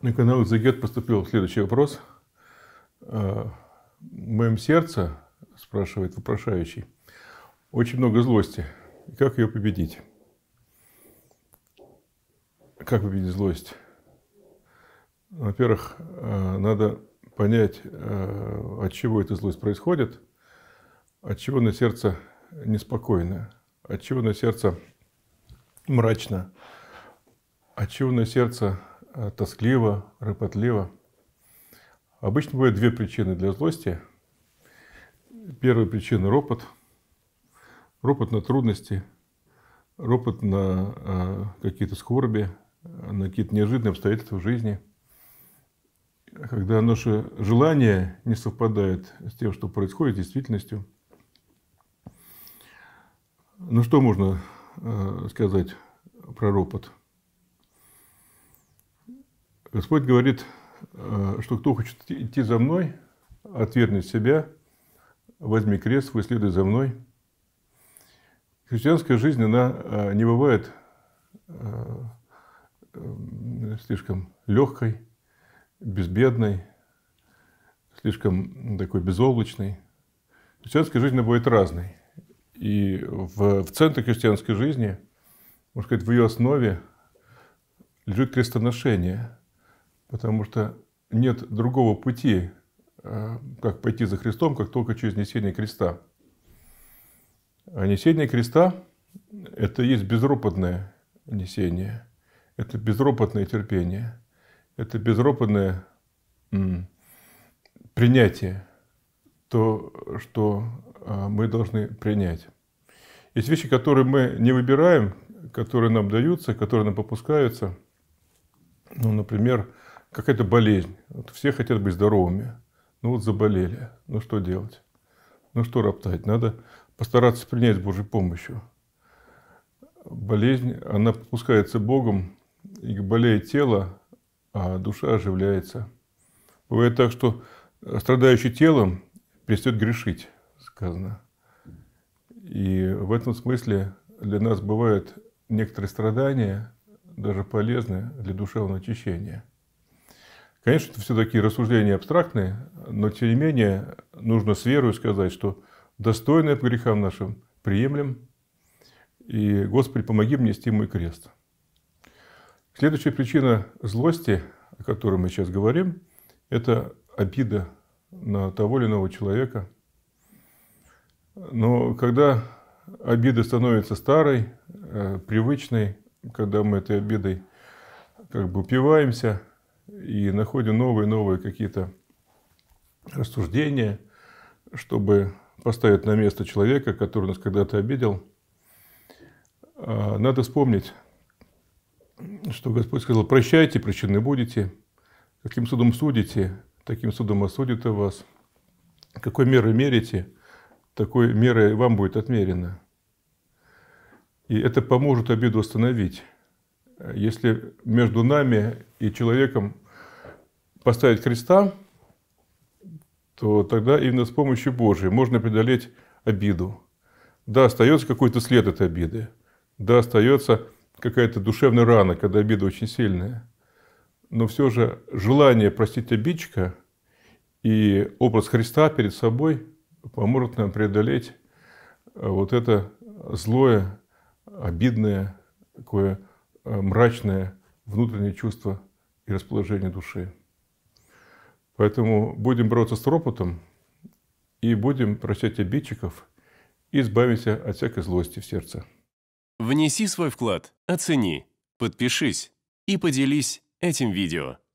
На канал Загет поступил следующий вопрос. Э, В моем сердце, спрашивает вопрошающий, очень много злости. как ее победить? Как победить злость? Во-первых, э, надо понять, э, от чего эта злость происходит, от чего на сердце неспокойно, от чего на сердце мрачно, от чего на сердце Э, тоскливо, ропотливо. Обычно бывают две причины для злости. Первая причина – ропот. Ропот на трудности, ропот на э, какие-то скорби, на какие-то неожиданные обстоятельства в жизни. Когда наше желание не совпадает с тем, что происходит, с действительностью. Ну что можно э, сказать про ропот? Господь говорит, э, что кто хочет идти за мной, отвергнет себя, возьми крест, выследуй за мной. Христианская жизнь, она э, не бывает э, эм, слишком легкой, безбедной, слишком такой безоблачной. Христианская жизнь, будет разной. И в, в центре христианской жизни, можно сказать, в ее основе лежит крестоношение – Потому что нет другого пути, э, как пойти за Христом, как только через несение креста. А несение креста – это есть безропотное несение, это безропотное терпение, это безропотное принятие, то, что э, мы должны принять. Есть вещи, которые мы не выбираем, которые нам даются, которые нам попускаются. Ну, например, какая-то болезнь. Вот все хотят быть здоровыми. Ну вот заболели. Ну что делать? Ну что роптать? Надо постараться принять с Божьей помощью. Болезнь, она подпускается Богом, и болеет тело, а душа оживляется. Бывает так, что страдающий телом перестает грешить, сказано. И в этом смысле для нас бывают некоторые страдания, даже полезны для душевного очищения – Конечно, это все такие рассуждения абстрактные, но тем не менее нужно с верою сказать, что достойное по грехам нашим приемлем, и Господи, помоги мне нести мой крест. Следующая причина злости, о которой мы сейчас говорим, это обида на того или иного человека. Но когда обида становится старой, э, привычной, когда мы этой обидой как бы упиваемся – и находим новые-новые какие-то рассуждения, чтобы поставить на место человека, который нас когда-то обидел. А, надо вспомнить, что Господь сказал, прощайте, прощены будете, каким судом судите, таким судом осудит и вас. Какой меры мерите, такой меры вам будет отмерено. И это поможет обиду остановить если между нами и человеком поставить креста, то тогда именно с помощью Божией можно преодолеть обиду. Да, остается какой-то след этой обиды. Да, остается какая-то душевная рана, когда обида очень сильная. Но все же желание простить обидчика и образ Христа перед собой поможет нам преодолеть э, вот это злое, обидное, такое Э, мрачное внутреннее чувство и расположение души. Поэтому будем бороться с ропотом и будем прощать обидчиков и избавимся от всякой злости в сердце. Внеси свой вклад, оцени, подпишись и поделись этим видео.